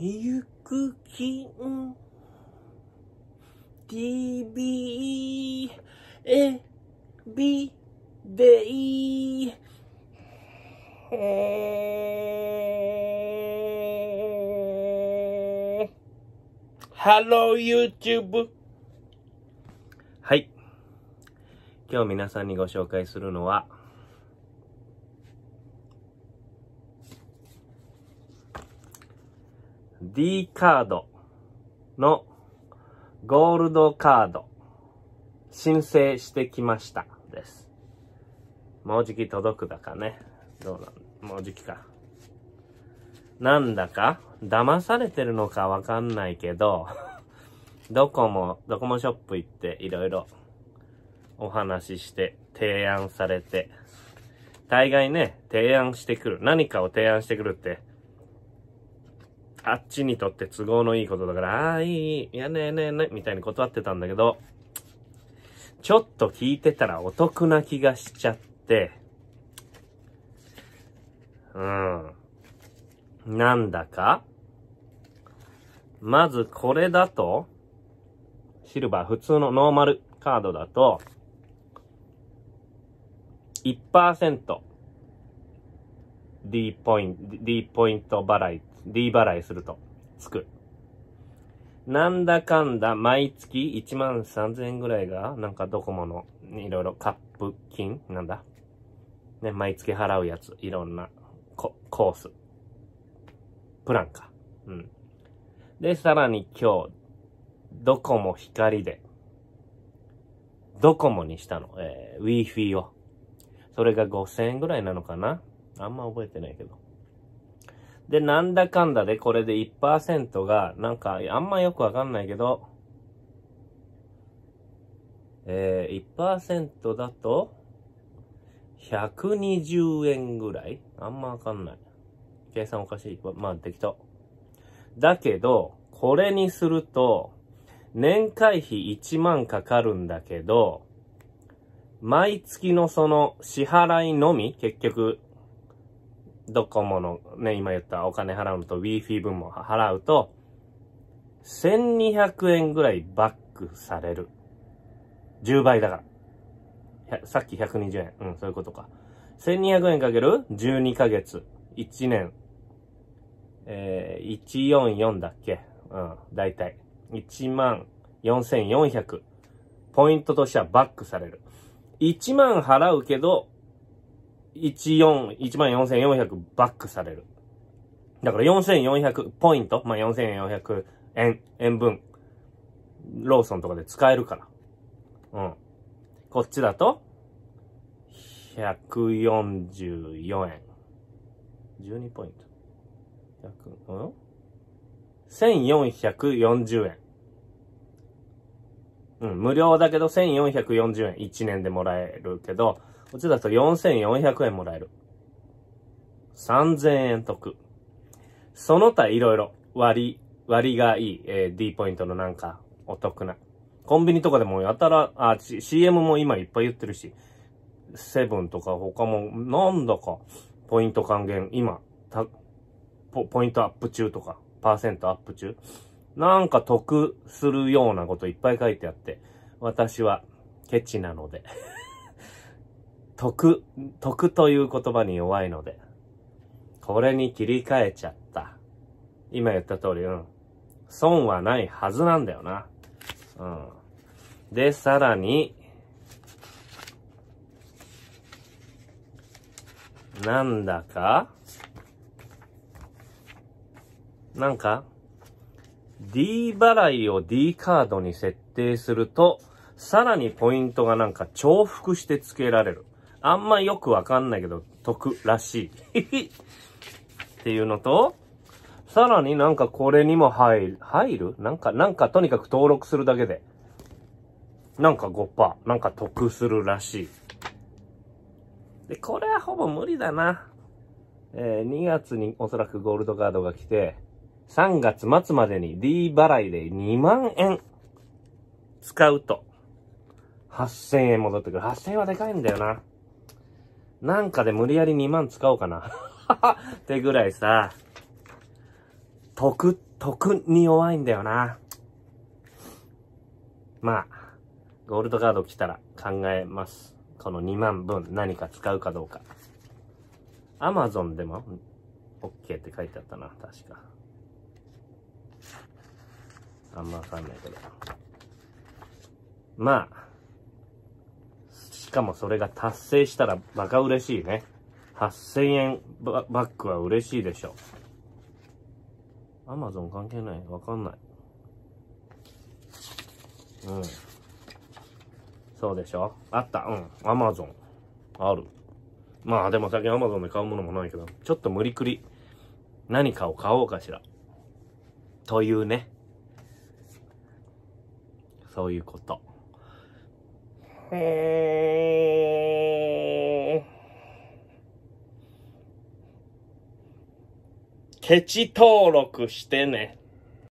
ゆくきん TV エビデイ l l o YouTube! はい。今日皆さんにご紹介するのは、D カードのゴールドカード申請してきましたです。もうじき届くだかね。どうなんもうじきか。なんだか騙されてるのかわかんないけど、ドコモ、ドコモショップ行っていろいろお話しして提案されて、大概ね、提案してくる。何かを提案してくるって、あっちにとって都合のいいことだから、ああ、いい、いやねえねえねえ、みたいに断ってたんだけど、ちょっと聞いてたらお得な気がしちゃって、うん。なんだかまずこれだと、シルバー普通のノーマルカードだと、1%。D ポイント、D ポイント払い、D 払いすると、つく。なんだかんだ、毎月1万3000円ぐらいが、なんかドコモの、いろいろカップ金なんだね、毎月払うやつ。いろんな、コ、コース。プランか。うん。で、さらに今日、ドコモ光で、ドコモにしたの。えー、Wi-Fi を。それが5000円ぐらいなのかなあんま覚えてないけど。で、なんだかんだでこれで1%が、なんか、あんまよくわかんないけど、えー、1%だと、120円ぐらいあんまわかんない。計算おかしい。まあ、適当。だけど、これにすると、年会費1万かかるんだけど、毎月のその支払いのみ、結局、ドコモのね、今言ったお金払うのと Wi-Fi 分も払うと、1200円ぐらいバックされる。10倍だから。さっき120円。うん、そういうことか。1200円かける12ヶ月。1年。えー、144だっけうん、だいたい。1万4400。ポイントとしてはバックされる。1万払うけど、14、万四4 0 0バックされる。だから4400ポイント、まあ、4400円、円分、ローソンとかで使えるから。うん。こっちだと、144円。12ポイント。100、うん ?1440 円。うん、無料だけど1440円1年でもらえるけど、うちだと4400円もらえる。3000円得。その他いろいろ割、割がいい、えー、D ポイントのなんかお得な。コンビニとかでもやたら、あ、CM も今いっぱい言ってるし、セブンとか他もなんだかポイント還元今、たポ、ポイントアップ中とか、パーセントアップ中。なんか得するようなこといっぱい書いてあって、私はケチなので 得、得という言葉に弱いので、これに切り替えちゃった。今言った通り、うん。損はないはずなんだよな。うん。で、さらに、なんだかなんか D 払いを D カードに設定すると、さらにポイントがなんか重複して付けられる。あんまよくわかんないけど、得らしい。っていうのと、さらになんかこれにも入る、入るなんか、なんかとにかく登録するだけで、なんか5%、なんか得するらしい。で、これはほぼ無理だな。えー、2月におそらくゴールドカードが来て、3月末までに D 払いで2万円使うと、8000円戻ってくる。8000円はでかいんだよな。なんかで無理やり2万使おうかな。ってぐらいさ、得、得に弱いんだよな。まあ、ゴールドカード来たら考えます。この2万分何か使うかどうか。アマゾンでも OK って書いてあったな、確か。あんまわかんないけど。まあ、しかもそれが達成したらバカ嬉しいね。8000円バックは嬉しいでしょう。アマゾン関係ないわかんない。うん。そうでしょあった。うん。アマゾン。ある。まあでも最近アマゾンで買うものもないけど、ちょっと無理くり何かを買おうかしら。というね。そういうこと。へー。ケチ登録してね。